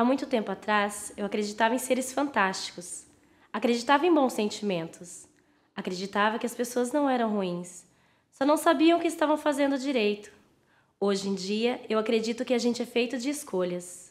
Há muito tempo atrás, eu acreditava em seres fantásticos. Acreditava em bons sentimentos. Acreditava que as pessoas não eram ruins. Só não sabiam o que estavam fazendo direito. Hoje em dia, eu acredito que a gente é feito de escolhas.